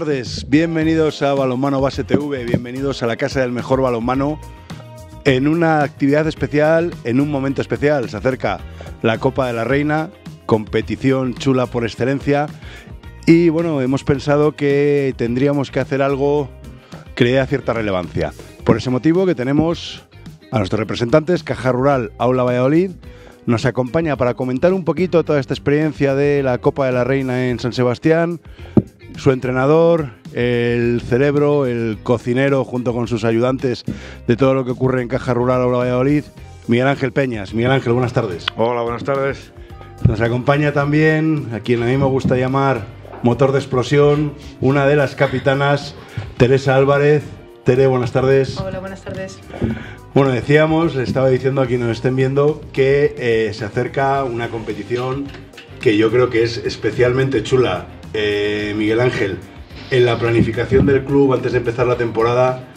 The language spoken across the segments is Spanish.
tardes, bienvenidos a Balonmano Base TV, bienvenidos a la casa del mejor balonmano en una actividad especial, en un momento especial. Se acerca la Copa de la Reina, competición chula por excelencia y bueno, hemos pensado que tendríamos que hacer algo que le dé cierta relevancia. Por ese motivo que tenemos a nuestros representantes, Caja Rural Aula Valladolid, nos acompaña para comentar un poquito toda esta experiencia de la Copa de la Reina en San Sebastián, su entrenador, el cerebro, el cocinero, junto con sus ayudantes de todo lo que ocurre en Caja Rural o Valladolid, Miguel Ángel Peñas. Miguel Ángel, buenas tardes. Hola, buenas tardes. Nos acompaña también a quien a mí me gusta llamar motor de explosión, una de las capitanas, Teresa Álvarez. Tere, buenas tardes. Hola, buenas tardes. Bueno, decíamos, le estaba diciendo a quienes nos estén viendo que eh, se acerca una competición que yo creo que es especialmente chula eh, Miguel Ángel, en la planificación del club antes de empezar la temporada,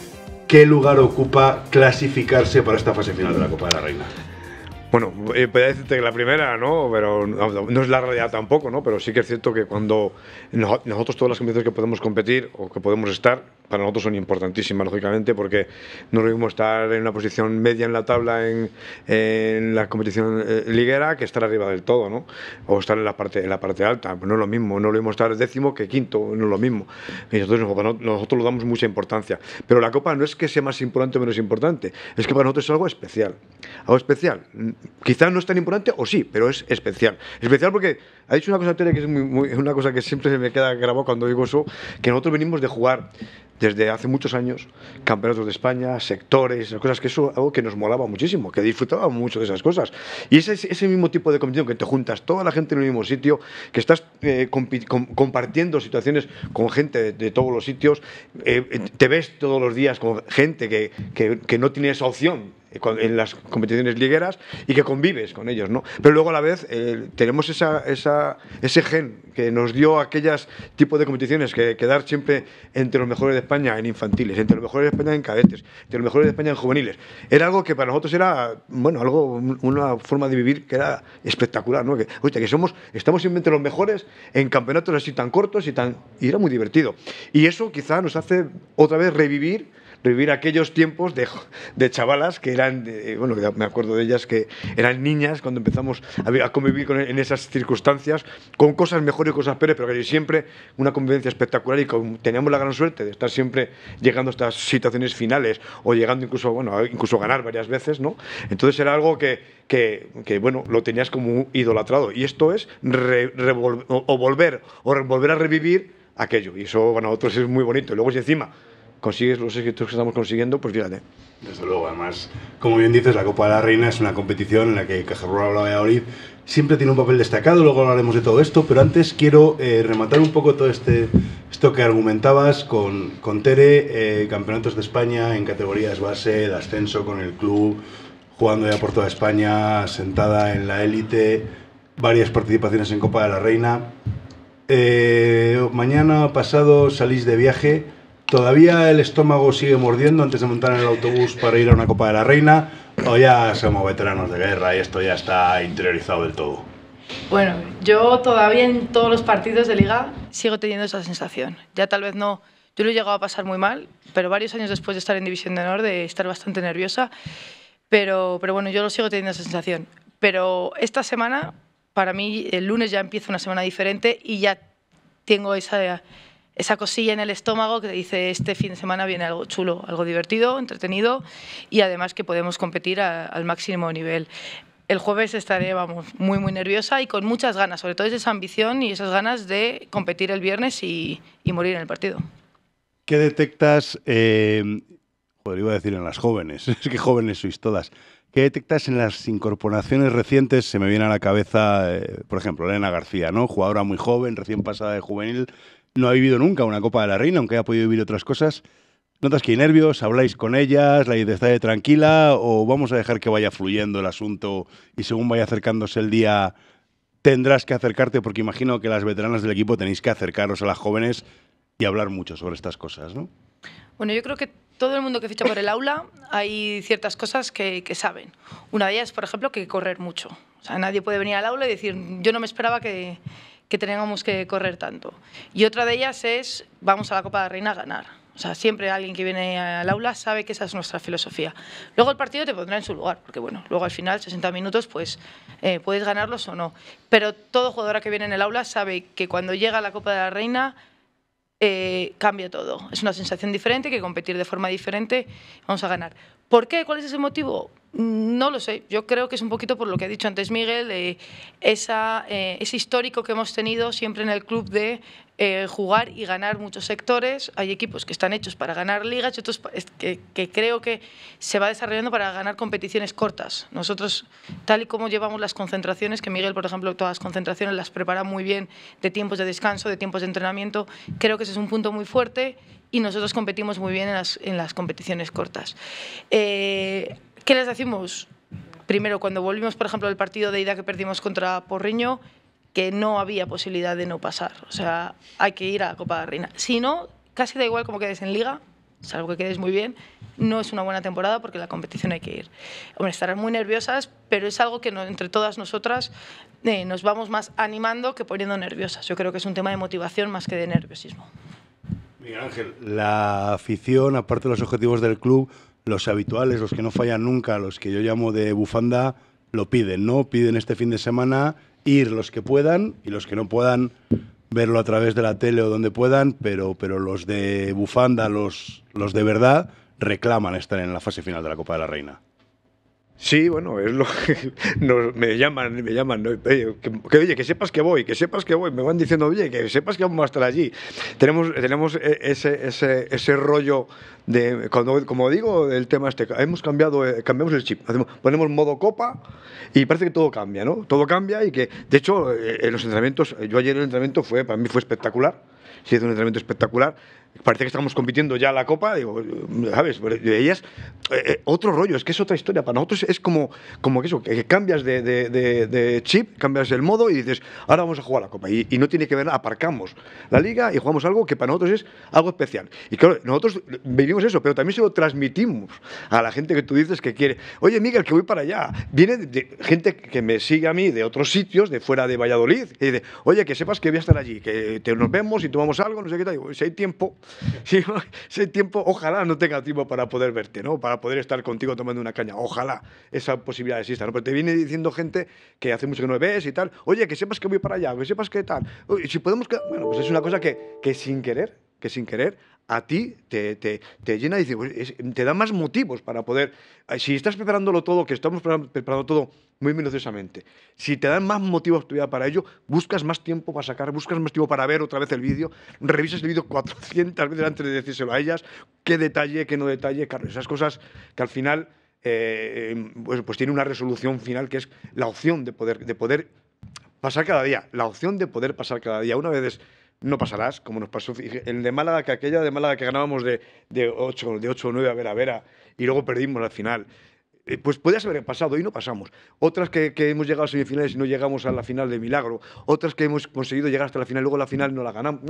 ¿qué lugar ocupa clasificarse para esta fase final de la Copa de la Reina? Bueno, eh, podría decirte que la primera, ¿no? Pero no, es la realidad tampoco, ¿no? Pero sí que es cierto que cuando nosotros todas las competiciones que podemos competir o que podemos estar, para nosotros son importantísimas, lógicamente, porque no lo mismo estar en una posición media en la tabla en, la competición eh, liguera que estar arriba del todo, ¿no? O estar en la parte, en la parte alta, pues no es lo mismo, no lo mismo estar décimo que quinto, no es lo mismo. Y nosotros, nosotros lo damos mucha importancia. Pero la Copa no es que sea más importante o menos importante, es que para nosotros es algo especial. Algo especial Quizás no es tan importante, o sí, pero es especial. Especial porque ha dicho una cosa, que es una cosa que siempre se me queda grabado cuando digo eso, que nosotros venimos de jugar desde hace muchos años campeonatos de España, sectores, cosas que eso algo que nos molaba muchísimo, que disfrutaba mucho de esas cosas. Y ese, ese mismo tipo de competición que te juntas toda la gente en el mismo sitio, que estás eh, compartiendo situaciones con gente de, todos los sitios, eh, te ves todos los días con gente que, que no tiene esa opción eh, en las competiciones ligueras y que convives con ellos, ¿no? Pero luego a la vez eh, tenemos ese gen que nos dio aquellas tipos de competiciones que quedar siempre entre los mejores de España en infantiles, entre los mejores de España en cadetes, entre los mejores de España en juveniles. Era algo que para nosotros era, bueno, algo, una forma de vivir que era espectacular, ¿no? Que, que somos, estamos siempre entre los mejores en campeonatos así tan cortos y tan... Y era muy divertido. Y eso quizá nos hace otra vez revivir revivir aquellos tiempos de, de chavalas que eran, eh, bueno, me acuerdo de ellas que eran niñas cuando empezamos a, convivir en esas circunstancias, con cosas mejores y cosas peores, pero que siempre una convivencia espectacular y teníamos la gran suerte de estar siempre llegando a estas situaciones finales o llegando incluso, bueno, a incluso ganar varias veces, ¿no? Entonces era algo que, que, que bueno, lo tenías como idolatrado y esto es o, volver o volver a revivir aquello. Y eso bueno, a otros es muy bonito. Y luego, y encima consigues los éxitos que estamos consiguiendo, pues fíjate. Desde luego, además, como bien dices, la Copa de la Reina es una competición en la que Caja Rural Aurid, siempre tiene un papel destacado, luego hablaremos de todo esto, pero antes quiero eh, rematar un poco todo este esto que argumentabas con, con Tere, eh, campeonatos de España en categorías base, el ascenso con el club, jugando ya por toda España, sentada en la élite, varias participaciones en Copa de la Reina. Eh, mañana pasado salís de viaje. ¿Todavía el estómago sigue mordiendo antes de montar en el autobús para ir a una Copa de la Reina? ¿O ya somos veteranos de guerra y esto ya está interiorizado del todo? Bueno, yo todavía en todos los partidos de liga sigo teniendo esa sensación. Ya tal vez no, yo lo he llegado a pasar muy mal, pero varios años después de estar en División de Honor, de estar bastante nerviosa, pero, pero bueno, yo lo sigo teniendo esa sensación. Pero esta semana, para mí, el lunes ya empieza una semana diferente y ya tengo esa esa cosilla en el estómago que dice este fin de semana viene algo chulo, algo divertido, entretenido y además que podemos competir al máximo nivel. El jueves estaré, vamos, muy, muy nerviosa y con muchas ganas, sobre todo es esa ambición y esas ganas de competir el viernes y, morir en el partido. ¿Qué detectas, eh, decir en las jóvenes, es que jóvenes sois todas, ¿Qué detectas en las incorporaciones recientes? Se me viene a la cabeza, eh, por ejemplo, Elena García, ¿no? Jugadora muy joven, recién pasada de juvenil, no ha vivido nunca una Copa de la Reina, aunque haya podido vivir otras cosas. ¿Notas que hay nervios? ¿Habláis con ellas? ¿La idea está de tranquila? ¿O vamos a dejar que vaya fluyendo el asunto y según vaya acercándose el día tendrás que acercarte? Porque imagino que las veteranas del equipo tenéis que acercaros a las jóvenes y hablar mucho sobre estas cosas, ¿no? Bueno, yo creo que todo el mundo que ficha por el aula hay ciertas cosas que, que saben. Una de ellas, por ejemplo, que correr mucho. O sea, nadie puede venir al aula y decir, yo no me esperaba que, que tengamos que correr tanto. Y otra de ellas es, vamos a la Copa de la Reina a ganar. O sea, siempre alguien que viene al aula sabe que esa es nuestra filosofía. Luego el partido te pondrá en su lugar, porque bueno, luego al final, 60 minutos, pues eh, puedes ganarlos o no. Pero todo jugadora que viene en el aula sabe que cuando llega a la Copa de la Reina eh, cambia todo. Es una sensación diferente, que competir de forma diferente, vamos a ganar. ¿Por qué? ¿Cuál es ese motivo? No lo sé, yo creo que es un poquito por lo que ha dicho antes Miguel, esa, eh, ese histórico que hemos tenido siempre en el club de eh, jugar y ganar muchos sectores. Hay equipos que están hechos para ganar ligas y otros que, creo que se va desarrollando para ganar competiciones cortas. Nosotros, tal y como llevamos las concentraciones, que Miguel, por ejemplo, todas las concentraciones las prepara muy bien de tiempos de descanso, de tiempos de entrenamiento, creo que ese es un punto muy fuerte y nosotros competimos muy bien en las, competiciones cortas. Eh, ¿Qué les decimos? Primero, cuando volvimos, por ejemplo, del partido de ida que perdimos contra Porriño, que no había posibilidad de no pasar. O sea, hay que ir a la Copa de Reina. Si no, casi da igual cómo quedes en Liga, salvo que quedes muy bien, no es una buena temporada porque la competición hay que ir. Hombre, estarán muy nerviosas, pero es algo que entre todas nosotras eh, nos vamos más animando que poniendo nerviosas. Yo creo que es un tema de motivación más que de nerviosismo. Miguel Ángel, la afición, aparte de los objetivos del club, los habituales, los que no fallan nunca, los que yo llamo de bufanda, lo piden, ¿no? Piden este fin de semana ir los que puedan y los que no puedan verlo a través de la tele o donde puedan, pero, pero los de bufanda, los, los de verdad, reclaman estar en la fase final de la Copa de la Reina. Sí, bueno, es lo que me llaman, me llaman, que, que, oye, que, sepas que voy, que sepas que voy, me van diciendo, oye, que sepas que vamos a estar allí. Tenemos, tenemos eh, ese, ese, ese rollo de, cuando, como digo, el tema este, hemos cambiado, eh, cambiamos el chip, hacemos, ponemos modo copa y parece que todo cambia, ¿no? Todo cambia y que, de hecho, eh, en los entrenamientos, yo ayer el entrenamiento fue, para mí fue espectacular, se es un entrenamiento espectacular, parece que estamos compitiendo ya la copa, digo, ¿sabes? De ellas, eh, eh, otro rollo, es que es otra historia. Para nosotros es como, como que eso, que cambias de, chip, cambias el modo y dices, ahora vamos a jugar la copa. Y, no tiene que ver, aparcamos la liga y jugamos algo que para nosotros es algo especial. Y claro, nosotros vivimos eso, pero también se lo transmitimos a la gente que tú dices que quiere, oye Miguel, que voy para allá. Viene gente que me sigue a mí de otros sitios, de fuera de Valladolid, y dice, oye, que sepas que voy a estar allí, que te, nos vemos y tomamos algo, no sé qué tal. Digo, si hay tiempo, si ese tiempo, ojalá no tenga tiempo para poder verte, ¿no? Para poder estar contigo tomando una caña. Ojalá esa posibilidad exista, ¿no? Pero te viene diciendo gente que hace mucho que no ves y tal, oye, que sepas que voy para allá, que sepas que tal. si podemos... Bueno, pues es una cosa que, que sin querer, que sin querer a ti te, llena y te da más motivos para poder, eh, si estás preparándolo todo, que estamos preparando todo muy minuciosamente, si te dan más motivos para ello, buscas más tiempo para sacar, buscas más tiempo para ver otra vez el vídeo, revisas el vídeo 400 veces antes de decírselo a ellas, qué detalle, qué no detalle, esas cosas que al final eh, em, pues, pues, tiene una resolución final que es la opción de poder, de poder pasar cada día, la opción de poder pasar cada día. Una vez no pasarás, como nos pasó el de Málaga, que aquella de Málaga que ganábamos de, de 8 de o 9 a Vera Vera y luego perdimos la final. Eh, pues podía haber pasado y no pasamos. Otras que, hemos llegado a semifinales y no llegamos a la final de milagro. Otras que hemos conseguido llegar hasta la final y luego la final no la ganamos.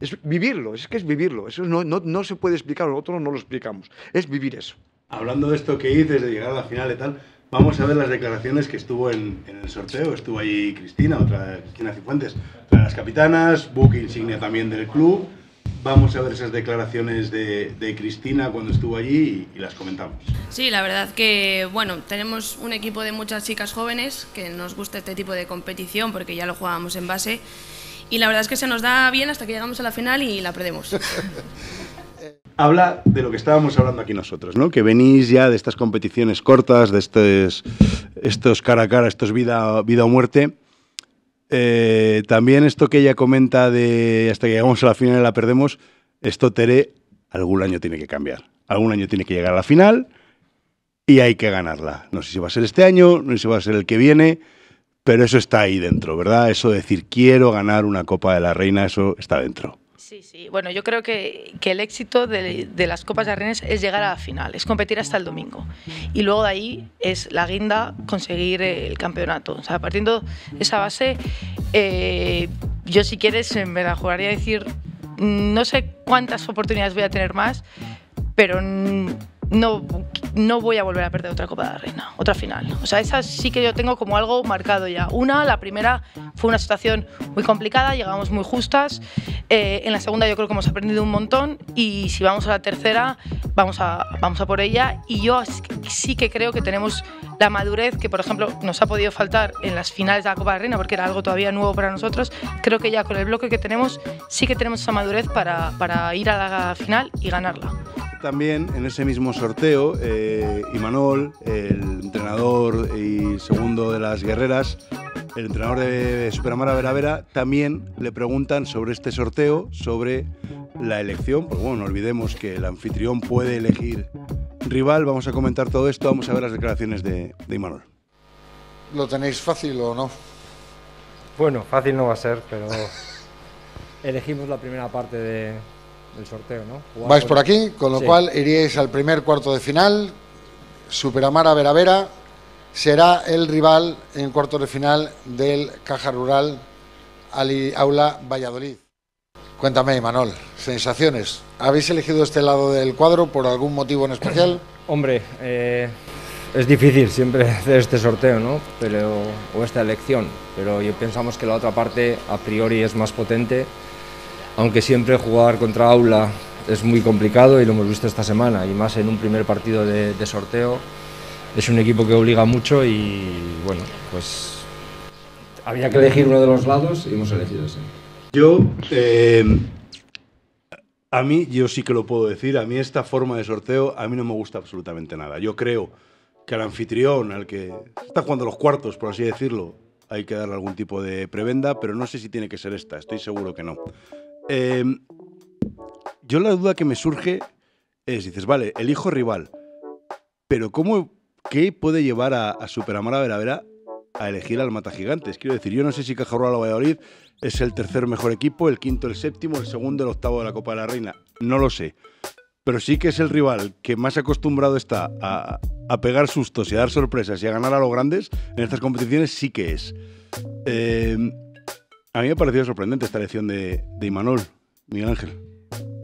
Es vivirlo, es que es vivirlo. Eso no, se puede explicar, nosotros no lo explicamos. Es vivir eso. Hablando de esto que dices, de llegar a la final y tal, Vamos a ver las declaraciones que estuvo en, el sorteo. Estuvo ahí Cristina, otra Cristina Cifuentes, otra de las capitanas, book insignia también del club. Vamos a ver esas declaraciones de, Cristina cuando estuvo allí y, y, las comentamos. Sí, la verdad que, bueno, tenemos un equipo de muchas chicas jóvenes que nos gusta este tipo de competición porque ya lo jugábamos en base y la verdad es que se nos da bien hasta que llegamos a la final y la perdemos. habla de lo que estábamos hablando aquí nosotros, ¿no? Que venís ya de estas competiciones cortas, de estos, estos cara a cara, estos vida, vida o muerte. Eh, también esto que ella comenta de hasta que llegamos a la final y la perdemos, esto Tere algún año tiene que cambiar. Algún año tiene que llegar a la final y hay que ganarla. No sé si va a ser este año, no sé si va a ser el que viene, pero eso está ahí dentro, ¿verdad? Eso de decir quiero ganar una Copa de la Reina, eso está dentro. Sí, sí. Bueno, yo creo que, el éxito de, las Copas de Rennes es llegar a la final, es competir hasta el domingo. Y luego de ahí es la guinda conseguir el campeonato. O sea, partiendo de esa base, eh, yo si quieres eh, me la jugaría a decir, no sé cuántas oportunidades voy a tener más, pero no, no voy a volver a perder otra Copa de la Reina, otra final. O sea, esa sí que yo tengo como algo marcado ya. Una, la primera fue una situación muy complicada, llegamos muy justas. Eh, en la segunda yo creo que hemos aprendido un montón y si vamos a la tercera, vamos a, vamos a por ella. Y yo sí que creo que tenemos la madurez que, por ejemplo, nos ha podido faltar en las finales de la Copa de Reina, porque era algo todavía nuevo para nosotros, creo que ya con el bloque que tenemos sí que tenemos esa madurez para, ir a la final y ganarla. También en ese mismo sorteo, eh, Imanol, el entrenador y segundo de las guerreras, el entrenador de Superamara Vera Vera, también le preguntan sobre este sorteo, sobre la elección, porque bueno, no olvidemos que el anfitrión puede elegir rival. Vamos a comentar todo esto, vamos a ver las declaraciones de, de Imanol. ¿Lo tenéis fácil o no? Bueno, fácil no va a ser, pero elegimos la primera parte del sorteo, ¿no? Vais por aquí, con lo cual iríais al primer cuarto de final. Superamara Vera será el rival en cuarto de final del Caja Rural Ali Aula Valladolid. Cuéntame, Manol, sensaciones. ¿Habéis elegido este lado del cuadro por algún motivo en especial? Hombre, eh, es difícil siempre hacer este sorteo, ¿no? Pero, o esta elección, pero yo pensamos que la otra parte a priori es más potente, aunque siempre jugar contra Aula es muy complicado y lo hemos visto esta semana, y más en un primer partido de, de sorteo. Es un equipo que obliga mucho y, bueno, pues había que elegir uno de los lados y hemos elegido ese. Yo, eh, a mí, yo sí que lo puedo decir, a mí esta forma de sorteo, a mí no me gusta absolutamente nada. Yo creo que al anfitrión, al que está jugando los cuartos, por así decirlo, hay que darle algún tipo de prebenda, pero no sé si tiene que ser esta, estoy seguro que no. Eh, yo la duda que me surge es, dices, vale, hijo rival, pero ¿cómo, qué puede llevar a, a ver a Vera a elegir al mata gigantes. Quiero decir, yo no sé si Cajarroa a Valladolid es el tercer mejor equipo, el quinto, el séptimo, el segundo, el octavo de la Copa de la Reina. No lo sé. Pero sí que es el rival que más acostumbrado está a, pegar sustos y a dar sorpresas y a ganar a los grandes en estas competiciones, sí que es. Eh, a mí me ha parecido sorprendente esta elección de, de Imanol, Miguel Ángel.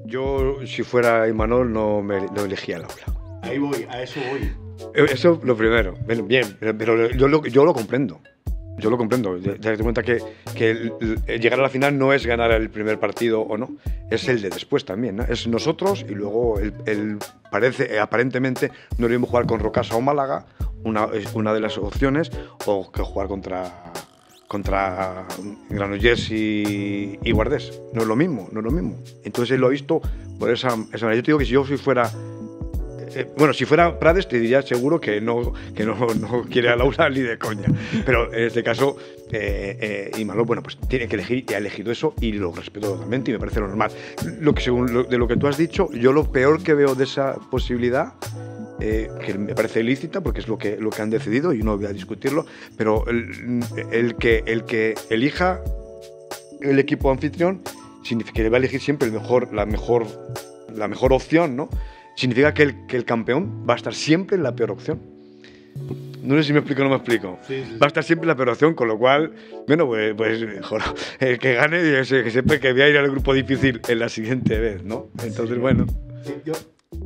Yo, si fuera Imanol, no, me, no elegía el aula. Ahí voy, a eso voy. Eh, eso es lo primero. bien, pero yo lo, yo lo comprendo. Yo lo comprendo. Te cuenta que, llegar a la final no es ganar el primer partido o no, es el de después también. Es nosotros y luego el, parece, eh, aparentemente no debemos jugar con Rocasa o Málaga, una, una de las opciones, o que jugar contra, contra Granollers y, Guardés. No es lo mismo, no lo mismo. Entonces lo he visto por esa, manera. Yo digo que si yo fuera bueno, si fuera Prades te diría seguro que no, no, quiere a Laura ni de coña. Pero en este caso, eh, eh, bueno, pues tiene que elegir y ha elegido eso y lo respeto totalmente y me parece lo normal. Lo que, según de lo que tú has dicho, yo lo peor que veo de esa posibilidad eh, que me parece ilícita porque es lo que, lo que han decidido y no voy a discutirlo, pero el, que, el que elija el equipo anfitrión significa que va a elegir siempre el mejor, la, mejor, la mejor opción, ¿no? significa que el, que el campeón va a estar siempre en la peor opción. No sé si me explico o no me explico. Va a estar siempre en la peor opción, con lo cual, bueno, pues, pues el que gane, yo que sepa que voy a ir al grupo difícil en la siguiente vez, ¿no? Entonces, bueno. Yo,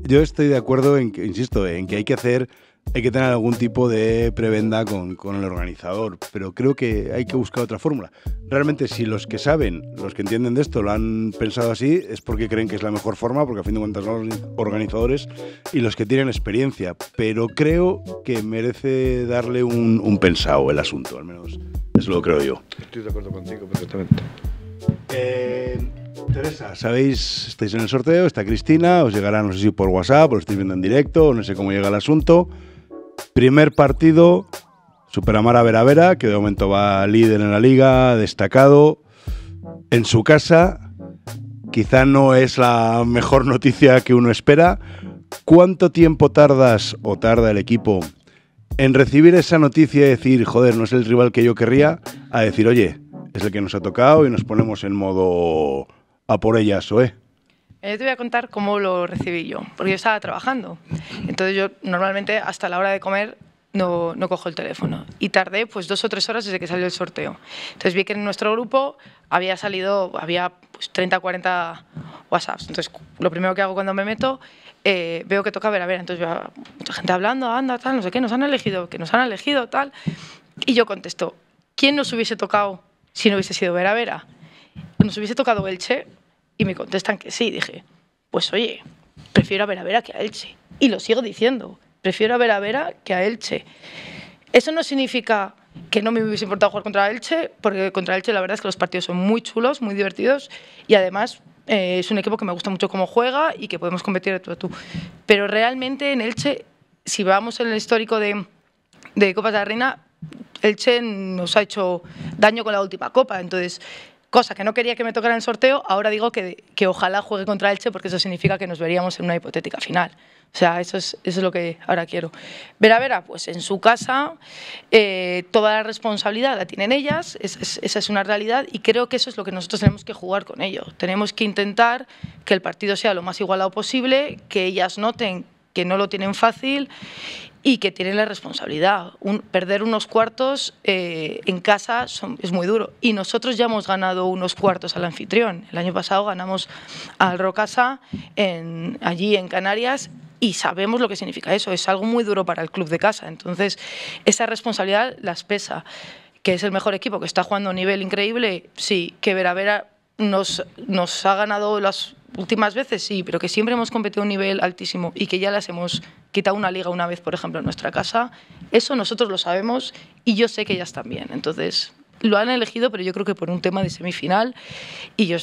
yo estoy de acuerdo en que, insisto, en que hay que hacer hay que tener algún tipo de prebenda con, con, el organizador, pero creo que hay que buscar otra fórmula. Realmente si los que saben, los que entienden de esto, lo han pensado así, es porque creen que es la mejor forma, porque a fin de cuentas son los organizadores y los que tienen experiencia, pero creo que merece darle un, un pensado el asunto, al menos eso lo creo yo. Estoy de acuerdo contigo perfectamente. Eh, Teresa, sabéis, estáis en el sorteo, está Cristina, os llegará, no sé si por WhatsApp, o lo estáis viendo en directo, no sé cómo llega el asunto. Primer partido, Superamara Veravera, que de momento va líder en la liga, destacado, en su casa. Quizá no es la mejor noticia que uno espera. ¿Cuánto tiempo tardas o tarda el equipo en recibir esa noticia y decir, joder, no es el rival que yo querría, a decir, oye, es el que nos ha tocado y nos ponemos en modo a por ellas, o eh? Yo eh, te voy a contar cómo lo recibí yo, porque yo estaba trabajando. Entonces yo normalmente hasta la hora de comer no, cojo el teléfono. Y tardé pues dos o tres horas desde que salió el sorteo. Entonces vi que en nuestro grupo había salido, había 30 o 40 WhatsApps. Entonces lo primero que hago cuando me meto, eh, veo que toca ver, a ver, entonces veo mucha gente hablando, anda, tal, no sé qué, nos han elegido, que nos han elegido, tal. Y yo contesto, ¿quién nos hubiese tocado si no hubiese sido Vera Vera? Nos hubiese tocado Elche, y me contestan que sí. Dije, pues oye, prefiero a Vera Vera que a Elche. Y lo sigo diciendo, prefiero a Vera Vera que a Elche. Eso no significa que no me hubiese importado jugar contra Elche, porque contra Elche la verdad es que los partidos son muy chulos, muy divertidos y además eh, es un equipo que me gusta mucho cómo juega y que podemos competir de tú a tú. Pero realmente en Elche, si vamos en el histórico de, de Copas de la Reina, Elche nos ha hecho daño con la última copa. Entonces, Cosa que no quería que me tocara en el sorteo, ahora digo que, ojalá juegue contra Elche porque eso significa que nos veríamos en una hipotética final. O sea, eso es, lo que ahora quiero. Vera Vera, pues en su casa eh, toda la responsabilidad la tienen ellas, esa es una realidad y creo que eso es lo que nosotros tenemos que jugar con ello. Tenemos que intentar que el partido sea lo más igualado posible, que ellas noten que no lo tienen fácil y que tienen la responsabilidad. Un, perder unos cuartos eh, en casa es muy duro. Y nosotros ya hemos ganado unos cuartos al anfitrión. El año pasado ganamos al Rocasa en, allí en Canarias y sabemos lo que significa eso. Es algo muy duro para el club de casa. Entonces, esa responsabilidad las pesa. Que es el mejor equipo, que está jugando a un nivel increíble, sí, que Veravera Vera nos, nos ha ganado las últimas veces sí, pero que siempre hemos competido a un nivel altísimo y que ya las hemos quitado una liga una vez, por ejemplo, en nuestra casa, eso nosotros lo sabemos y yo sé que ellas también. Entonces, lo han elegido, pero yo creo que por un tema de semifinal y yo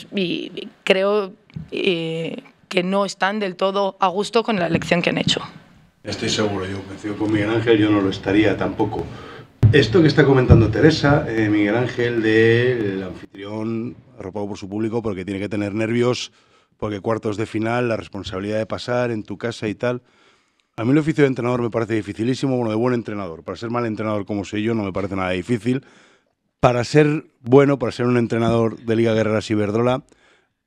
creo eh, que no están del todo a gusto con la elección que han hecho. Estoy seguro, yo con Miguel Ángel, yo no lo estaría tampoco. Esto que está comentando Teresa, eh, Miguel Ángel, del anfitrión arropado por su público, porque tiene que tener nervios porque cuartos de final, la responsabilidad de pasar en tu casa y tal. A mí el oficio de entrenador me parece dificilísimo, bueno, de buen entrenador. Para ser mal entrenador como soy yo no me parece nada difícil. Para ser bueno, para ser un entrenador de Liga Guerrera Ciberdrola,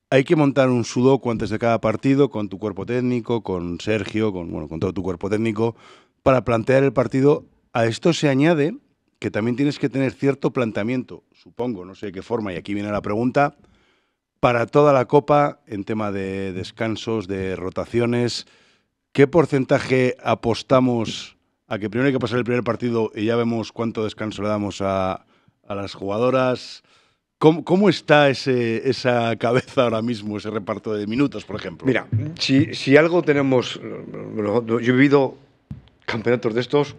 hay que montar un sudoku antes de cada partido con tu cuerpo técnico, con Sergio, con, bueno, con todo tu cuerpo técnico, para plantear el partido. A esto se añade que también tienes que tener cierto planteamiento, supongo, no sé de qué forma, y aquí viene la pregunta, para toda la Copa, en tema de descansos, de rotaciones, ¿qué porcentaje apostamos a que primero hay que pasar el primer partido y ya vemos cuánto descanso le damos a, las jugadoras? ¿Cómo, está esa cabeza ahora mismo, ese reparto de minutos, por ejemplo? Mira, si, si algo tenemos, yo he vivido campeonatos de estos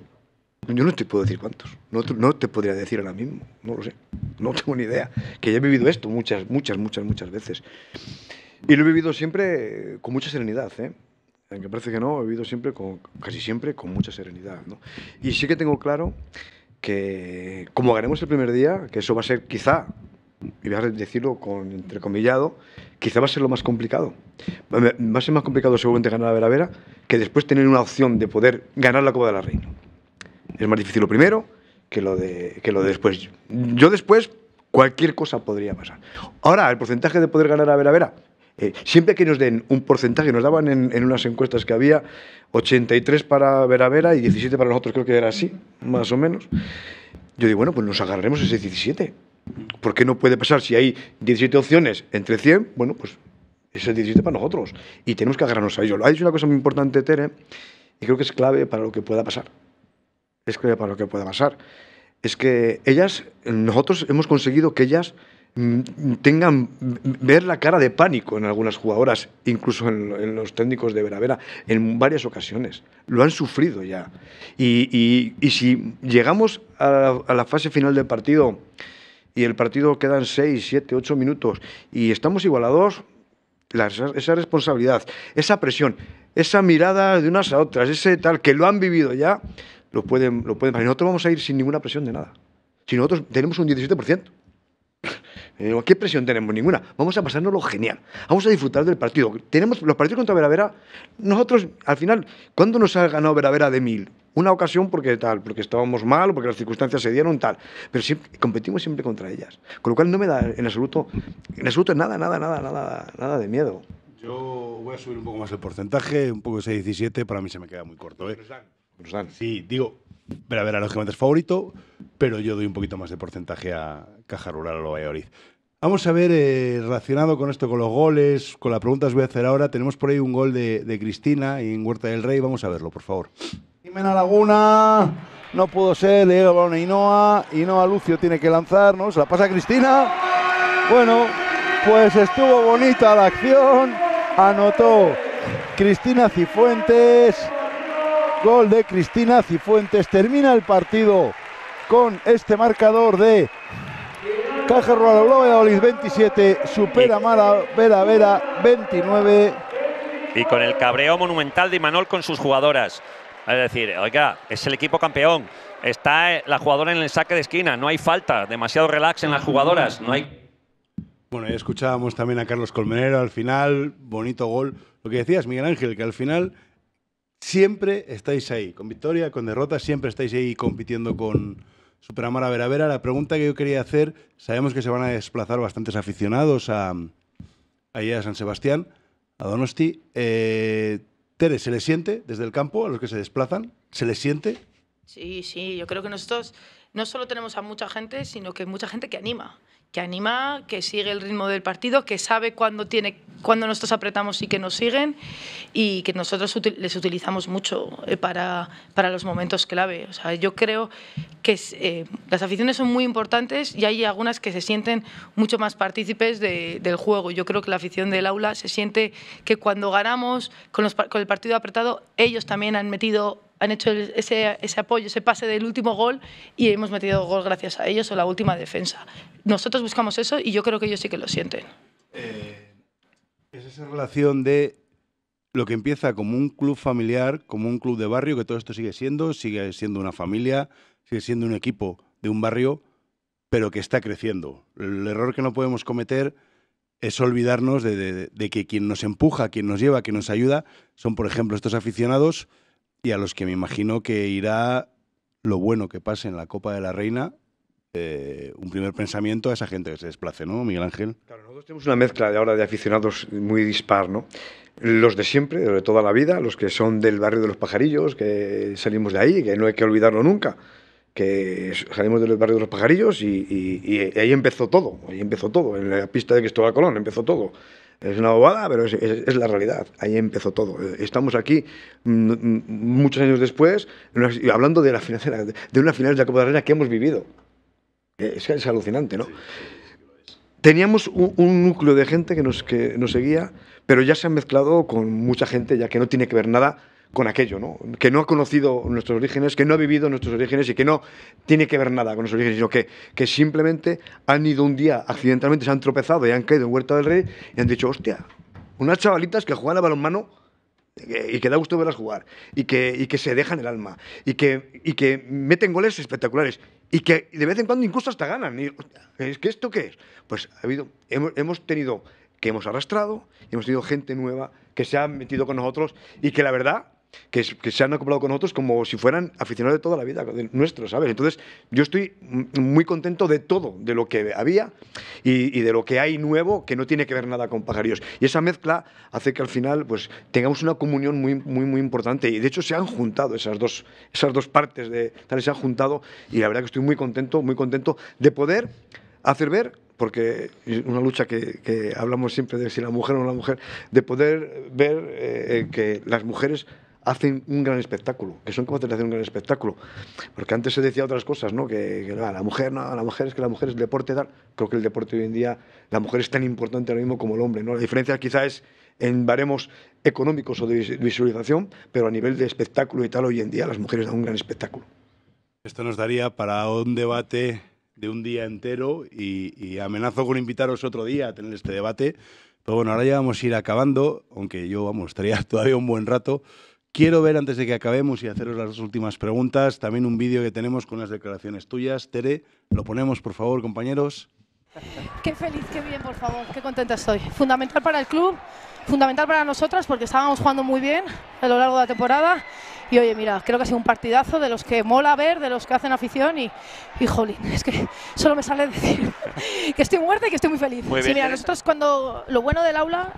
yo no te puedo decir cuántos. No, te podría decir ahora mismo. No lo sé. No tengo ni idea. Que ya he vivido esto muchas, muchas, muchas, muchas veces. Y lo he vivido siempre con mucha serenidad, ¿eh? Aunque parece que no, he vivido siempre con, casi siempre con mucha serenidad, Y sí que tengo claro que, como haremos el primer día, que eso va a ser quizá, y voy a decirlo con entrecomillado, quizá va a ser lo más complicado. Va a ser más complicado seguramente ganar la Vera que después tener una opción de poder ganar la Copa de la Reina es más difícil lo primero que lo de, lo después. Yo después, cualquier cosa podría pasar. Ahora, el porcentaje de poder ganar a Vera Vera. Eh, siempre que nos den un porcentaje, nos daban en, unas encuestas que había 83 para Vera Vera y 17 para nosotros, creo que era así, más o menos. Yo digo, bueno, pues nos agarraremos ese 17. ¿Por qué no puede pasar si hay 17 opciones entre 100? Bueno, pues ese 17 para nosotros. Y tenemos que agarrarnos a ello. Ha dicho una cosa muy importante, Tere, y creo que es clave para lo que pueda pasar es que para lo que pueda pasar. Es que ellas, nosotros hemos conseguido que ellas mm, tengan mm, ver la cara de pánico en algunas jugadoras, incluso en, los técnicos de Veravera, Vera, en varias ocasiones. Lo han sufrido ya. Y, si llegamos a la, fase final del partido y el partido quedan 6, 7, 8 minutos y estamos igualados, esa responsabilidad, esa presión, esa mirada de unas a otras, ese tal que lo han vivido ya, pueden, lo pueden nosotros vamos a ir sin ninguna presión de nada. Si nosotros tenemos un 17%. Eh, ¿Qué presión tenemos? Ninguna. Vamos a pasárnoslo genial. Vamos a disfrutar del partido. Tenemos los partidos contra Veravera. Nosotros, al final, ¿cuándo nos ha ganado Veravera de mil? Una ocasión porque tal, porque estábamos mal, porque las circunstancias se dieron tal. Pero competimos siempre contra ellas. Con lo cual no me da en absoluto, en absoluto nada, nada, nada, nada, nada de miedo. Yo voy a subir un poco más el porcentaje, un poco ese 17, para mí se me queda muy corto. ¿eh? Sí, digo, ver a ver a los favorito, pero yo doy un poquito más de porcentaje a Caja Rural o Valladolid. Vamos a ver, eh, relacionado con esto, con los goles, con la pregunta que os voy a hacer ahora, tenemos por ahí un gol de, de Cristina en Huerta del Rey, vamos a verlo, por favor. Jimena Laguna, no pudo ser, le llega el balón a e Inoa, Inoa Lucio tiene que lanzar, ¿no? Se la pasa Cristina. Bueno, pues estuvo bonita la acción, anotó Cristina Cifuentes Gol de Cristina Cifuentes. Termina el partido con este marcador de Caja Rural Valladolid 27, supera Vera Vera 29. Y con el cabreo monumental de Imanol con sus jugadoras. Es decir, oiga, es el equipo campeón. Está eh, la jugadora en el saque de esquina, no hay falta, demasiado relax en las jugadoras, no hay bueno, ya escuchábamos también a Carlos Colmenero al final, bonito gol. Lo que decías, Miguel Ángel, que al final siempre estáis ahí, con victoria, con derrota, siempre estáis ahí compitiendo con Superamara Vera Vera. La pregunta que yo quería hacer, sabemos que se van a desplazar bastantes aficionados a, a San Sebastián, a Donosti. Eh, Tere, ¿se les siente desde el campo a los que se desplazan? ¿Se les siente? Sí, sí, yo creo que nosotros no solo tenemos a mucha gente, sino que mucha gente que anima que anima, que sigue el ritmo del partido, que sabe cuándo tiene cuando nosotros apretamos y que nos siguen y que nosotros les utilizamos mucho eh, para, los momentos clave. O sea, yo creo que eh, las aficiones son muy importantes y hay algunas que se sienten mucho más partícipes del juego. Yo creo que la afición del aula se siente que cuando ganamos con, con el partido apretado, ellos también han metido han hecho ese, apoyo, ese pase del último gol y hemos metido gol gracias a ellos o la última defensa. Nosotros buscamos eso y yo creo que ellos sí que lo sienten. Eh, es esa relación de lo que empieza como un club familiar, como un club de barrio, que todo esto sigue siendo, sigue siendo una familia, sigue siendo un equipo de un barrio, pero que está creciendo. El error que no podemos cometer es olvidarnos de que quien nos empuja, quien nos lleva, quien nos ayuda, son, por ejemplo, estos aficionados y a los que me imagino que irá lo bueno que pase en la Copa de la Reina eh, un primer pensamiento a esa gente que se desplace, ¿no, Miguel Ángel? Claro, nosotros tenemos una mezcla de ahora de aficionados muy dispar, ¿no? Los de siempre, de toda la vida, los que son del barrio de los pajarillos, que salimos de ahí, que no hay que olvidarlo nunca, que salimos del barrio de los pajarillos y, y ahí empezó todo, ahí empezó todo, en la pista de Cristóbal Colón empezó todo. Es una bobada, pero es, la realidad. Ahí empezó todo. Estamos aquí mm, mm, muchos años después hablando de, la de una final de la que hemos vivido. Es, alucinante, ¿no? Teníamos un, núcleo de gente que nos, que nos seguía, pero ya se ha mezclado con mucha gente ya que no tiene que ver nada con aquello, ¿no? que no ha conocido nuestros orígenes, que no ha vivido nuestros orígenes y que no tiene que ver nada con nuestros orígenes, sino que, que simplemente han ido un día accidentalmente, se han tropezado y han caído en Huerta del Rey y han dicho, hostia, unas chavalitas que juegan a balonmano eh, y que da gusto verlas jugar y que, y que se dejan el alma y que, y que meten goles espectaculares y que de vez en cuando incluso hasta ganan. ¿Es que esto qué es? Pues ha habido, hemos, hemos tenido que hemos arrastrado, hemos tenido gente nueva que se ha metido con nosotros y que la verdad que, se han acoplado con otros como si fueran aficionados de toda la vida, nuestros, ¿sabes? Entonces, yo estoy muy contento de todo, de lo que había y, de lo que hay nuevo que no tiene que ver nada con pajarillos. Y esa mezcla hace que al final pues, tengamos una comunión muy, muy, muy importante. Y de hecho, se han juntado esas dos, esas dos partes, de, tal, se han juntado. Y la verdad que estoy muy contento, muy contento de poder hacer ver porque es una lucha que, hablamos siempre de si la mujer o no la mujer, de poder ver eh, eh, que las mujeres hacen un gran espectáculo, que son como de hacer un gran espectáculo. Porque antes se decía otras cosas, ¿no? Que, ah, la mujer, la mujer es que la mujer es deporte dar Creo que el deporte hoy en día, la mujer es tan importante ahora mismo como el hombre, ¿no? La diferencia quizá es en baremos económicos o de visualización, pero a nivel de espectáculo y tal, hoy en día las mujeres dan un gran espectáculo. Esto nos daría para un debate de un día entero y, y amenazo con invitaros otro día a tener este debate. Pero bueno, ahora ya vamos a ir acabando, aunque yo, vamos, estaría todavía un buen rato. Quiero ver antes de que acabemos y haceros las últimas preguntas, también un vídeo que tenemos con las declaraciones tuyas. Tere, lo ponemos, por favor, compañeros. Qué feliz, qué bien, por favor, qué contenta estoy. Fundamental para el club, fundamental para nosotras, porque estábamos jugando muy bien a lo largo de la temporada. Y oye, mira, creo que ha sido un partidazo de los que mola ver, de los que hacen afición. Y, y jolín, es que solo me sale decir que estoy muerta y que estoy muy feliz. sí, mira, nosotros cuando lo bueno del aula,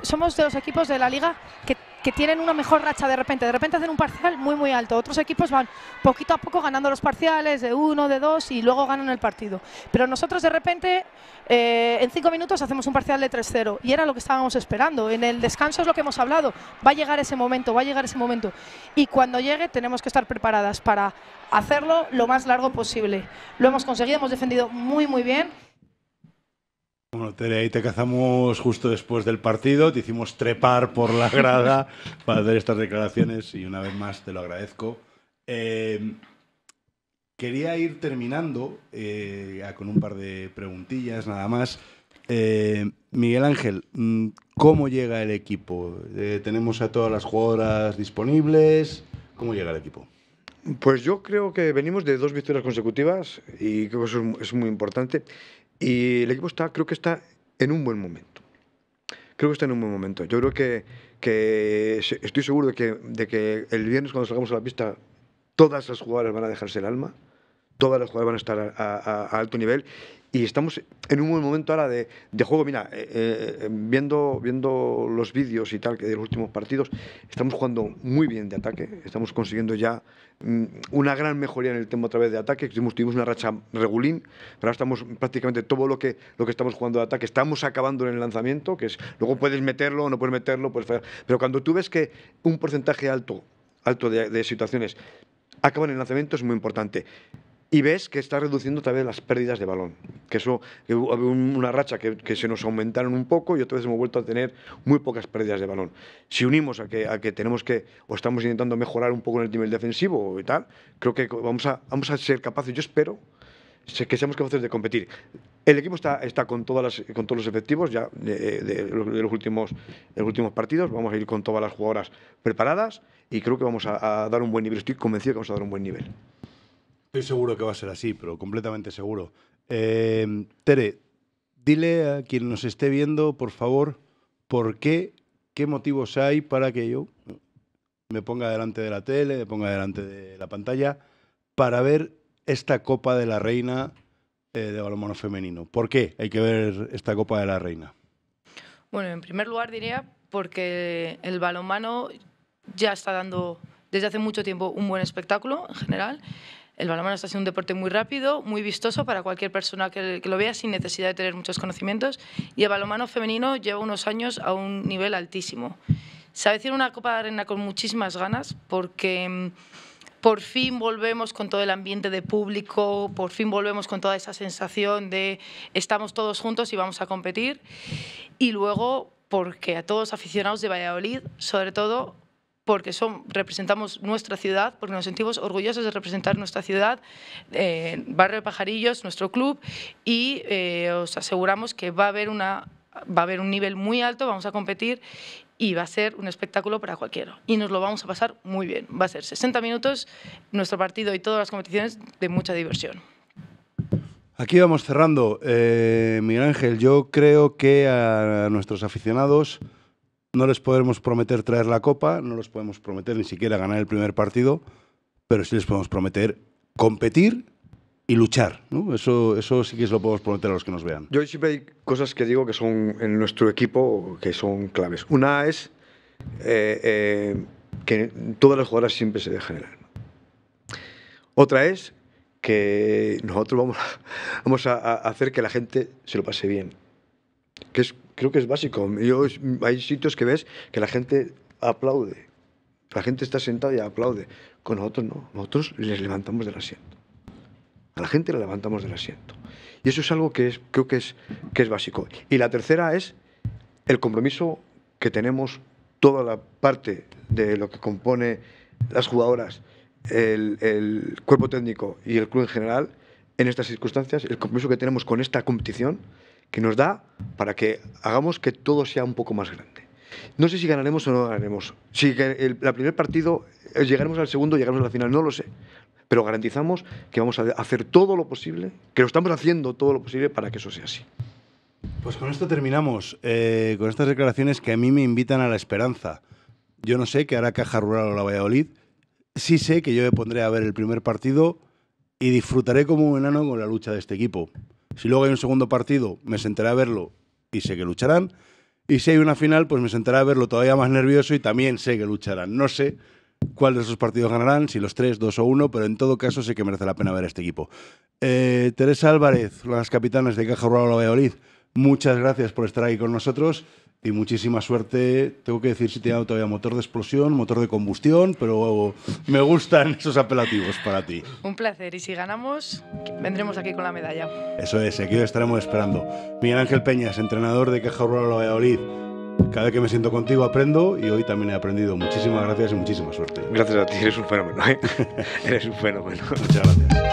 somos de los equipos de la liga que que tienen una mejor racha de repente. De repente hacen un parcial muy, muy alto. Otros equipos van poquito a poco ganando los parciales de uno, de dos y luego ganan el partido. Pero nosotros de repente eh, en cinco minutos hacemos un parcial de 3-0 y era lo que estábamos esperando. En el descanso es lo que hemos hablado. Va a llegar ese momento, va a llegar ese momento. Y cuando llegue tenemos que estar preparadas para hacerlo lo más largo posible. Lo hemos conseguido, hemos defendido muy, muy bien. Bueno, Tere, ahí te cazamos justo después del partido, te hicimos trepar por la grada para hacer estas declaraciones y una vez más te lo agradezco. Eh, quería ir terminando eh, con un par de preguntillas nada más. Eh, Miguel Ángel, mm, ¿cómo llega el equipo? ¿Tenemos a todas las jugadoras disponibles? ¿Cómo llega el equipo? Pues yo creo que venimos de dos victorias consecutivas y creo que eso es muy importante. Y el equipo está, creo que está en un buen momento. Creo que está en un buen momento. Yo creo que, que estoy seguro de que, de que el viernes cuando salgamos a la pista todas las jugadoras van a dejarse el alma, todas las jugadoras van a estar a, a alto nivel y estamos en un buen momento ahora de, juego. Mira, eh, eh, eh, viendo, viendo los vídeos y tal que de los últimos partidos, estamos jugando muy bien de ataque. Estamos consiguiendo ya mm, una gran mejoría en el tema a través de ataque. Tuvimos, tuvimos una racha regulín, pero ahora estamos prácticamente todo lo que, lo que estamos jugando de ataque. Estamos acabando en el lanzamiento, que es luego puedes meterlo o no puedes meterlo. pero cuando tú ves que un porcentaje alto, alto de, de situaciones acaban en el lanzamiento, es muy importante y ves que está reduciendo también las pérdidas de balón. Que eso, una racha que, se nos aumentaron un poco y otra vez hemos vuelto a tener muy pocas pérdidas de balón. Si unimos a que, tenemos que, o estamos intentando mejorar un poco en el nivel defensivo y tal, creo que vamos a, vamos a ser capaces, yo espero, que seamos capaces de competir. El equipo está, está con, todas las, con todos los efectivos ya de, los últimos, los últimos, partidos. Vamos a ir con todas las jugadoras preparadas y creo que vamos a, a dar un buen nivel. Estoy convencido que vamos a dar un buen nivel. Estoy seguro que va a ser así, pero completamente seguro. Eh, Tere, dile a quien nos esté viendo, por favor, por qué, qué motivos hay para que yo me ponga delante de la tele, me ponga delante de la pantalla, para ver esta Copa de la Reina eh, de balonmano femenino. ¿Por qué hay que ver esta Copa de la Reina? Bueno, en primer lugar diría porque el balonmano ya está dando desde hace mucho tiempo un buen espectáculo en general. El balonmano está siendo un deporte muy rápido, muy vistoso para cualquier persona que, lo vea sin necesidad de tener muchos conocimientos y el balonmano femenino lleva unos años a un nivel altísimo. Se a una Copa de Arena con muchísimas ganas porque mm, por fin volvemos con todo el ambiente de público, por fin volvemos con toda esa sensación de estamos todos juntos y vamos a competir. Y luego porque a todos aficionados de Valladolid, sobre todo, porque representamos nuestra ciudad, porque nos sentimos orgullosos de representar nuestra ciudad, eh, Barrio de Pajarillos, nuestro club, y eh, os aseguramos que va a, haber un nivel muy alto, vamos a competir y va a ser un espectáculo para cualquiera. Y nos lo vamos a pasar muy bien. Va a ser 60 minutos nuestro partido y todas las competiciones de mucha diversión. Aquí vamos cerrando. Eh, Miguel Ángel, yo creo que a nuestros aficionados no les podemos prometer traer la copa, no les podemos prometer ni siquiera ganar el primer partido, pero sí les podemos prometer competir y luchar. Eso, eso sí que se lo podemos prometer a los que nos vean. Yo siempre hay cosas que digo que son en nuestro equipo que son claves. Una es eh, eh, que todas las jugadoras siempre se dejan el Otra es que nosotros vamos, a hacer que la gente se lo pase bien que creo que es básico. hay sitios que ves que la gente aplaude. La gente está sentada y aplaude. Con nosotros no. Nosotros les levantamos del asiento. A la gente le levantamos del asiento. Y eso es algo que es, creo que es, que es básico. Y la tercera es el compromiso que tenemos toda la parte de lo que compone las jugadoras, el, el cuerpo técnico y el club en general en estas circunstancias, el compromiso que tenemos con esta competición que nos da para que hagamos que todo sea un poco más grande. No sé si ganaremos o no ganaremos. Si el, el primer partido eh, llegaremos al segundo, llegaremos a la final, no lo sé. Pero garantizamos que vamos a hacer todo lo posible, que lo estamos haciendo todo lo posible para que eso sea así. Pues con esto terminamos, eh, con estas declaraciones que a mí me invitan a la esperanza. Yo no sé qué hará Caja Rural o la Valladolid. Sí sé que yo me pondré a ver el primer partido y disfrutaré como un enano con la lucha de este equipo. Si luego hay un segundo partido, me sentaré a verlo y sé que lucharán. Y si hay una final, pues me sentaré a verlo todavía más nervioso y también sé que lucharán. No sé cuál de esos partidos ganarán, si los tres, dos o uno, pero en todo caso sé que merece la pena ver a este equipo. Eh, Teresa Álvarez, las capitanas de Caja Rural Valladolid, muchas gracias por estar ahí con nosotros y muchísima suerte. Tengo que decir si tiene todavía motor de explosión, motor de combustión, pero me gustan esos apelativos para ti. Un placer y si ganamos, vendremos aquí con la medalla. Eso es, aquí estaremos esperando. Miguel Ángel Peñas, entrenador de Caja Rural Valladolid. Cada vez que me siento contigo aprendo y hoy también he aprendido. Muchísimas gracias y muchísima suerte. Gracias a ti, eres un fenómeno. ¿eh? eres un fenómeno. Muchas gracias.